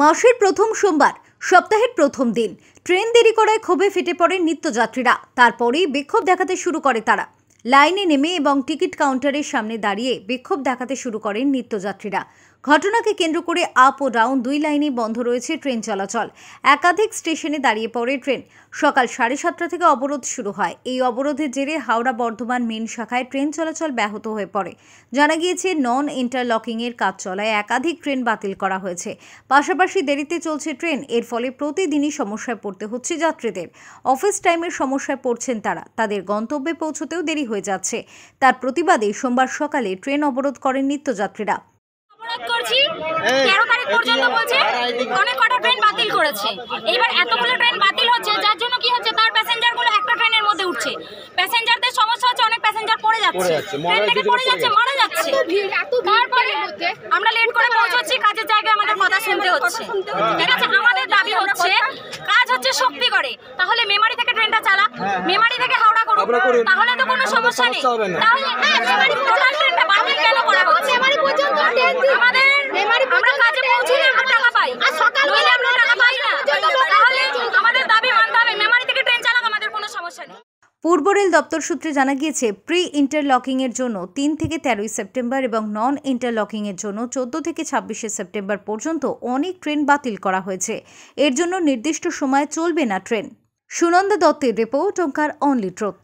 মাসের প্রথম সোমবার সপ্তাহের প্রথম দিন ট্রেন দেরি করায় ক্ষোভে ফেটে পড়ে নিত্যযাত্রীরা তারপরেই বিক্ষোভ দেখাতে শুরু করে তারা লাইনে নেমে এবং টিকিট কাউন্টারের সামনে দাঁড়িয়ে বিক্ষোভ দেখাতে শুরু করেন নিত্যযাত্রীরা ঘটনাকে কেন্দ্র করে আপ ও ডাউন দুই লাইনে বন্ধ রয়েছে ট্রেন চলাচল একাধিক স্টেশনে দাঁড়িয়ে পড়ে ট্রেন সকাল সাড়ে সাতটা থেকে অবরোধ শুরু হয় এই অবরোধের জেরে হাওড়া বর্ধমান মেন শাখায় ট্রেন চলাচল ব্যাহত হয়ে পড়ে জানা গিয়েছে নন ইন্টারলকিংয়ের কাজ চলায় একাধিক ট্রেন বাতিল করা হয়েছে পাশাপাশি দেরিতে চলছে ট্রেন এর ফলে প্রতিদিনই সমস্যায় পড়তে হচ্ছে যাত্রীদের অফিস টাইমের সমস্যায় পড়ছেন তারা তাদের গন্তব্যে পৌঁছতেও দেরি হয়ে যাচ্ছে তার প্রতিবাদে সোমবার সকালে ট্রেন অবরোধ করেন নিত্যযাত্রীরা অনেক কটা ট্রেন বাতিল করেছে এবার এতগুলো ট্রেন বাতিল হচ্ছে যার জন্য কি হচ্ছে তার একটা ট্রেনের মধ্যে উঠছে সমস্যা হচ্ছে অনেক প্যাসেঞ্জার যাচ্ছে মারা যাচ্ছে আমরা লেট করে কাজের জায়গায় আমাদের কথা শুনতে হচ্ছে ঠিক আছে আমাদের দাবি হচ্ছে কাজ হচ্ছে শক্তি করে তাহলে মেমারি থেকে ট্রেনটা চালা হ্যাঁ। মেমারি থেকে হাওড়া করুক তাহলে তো কোনো সমস্যা নেই তাহলে হ্যাঁ, পূর্ব রেল দপ্তর সূত্রে জানা গিয়েছে প্রি ইন্টারলকিংয়ের জন্য তিন থেকে তেরোই সেপ্টেম্বর এবং নন ইন্টারলকিংয়ের জন্য চোদ্দ থেকে ছাব্বিশে সেপ্টেম্বর পর্যন্ত অনেক ট্রেন বাতিল করা হয়েছে এর জন্য নির্দিষ্ট সময়ে চলবে না ট্রেন সুনন্দা দত্তের রিপোর্ট অঙ্কার অনলি ট্রোথ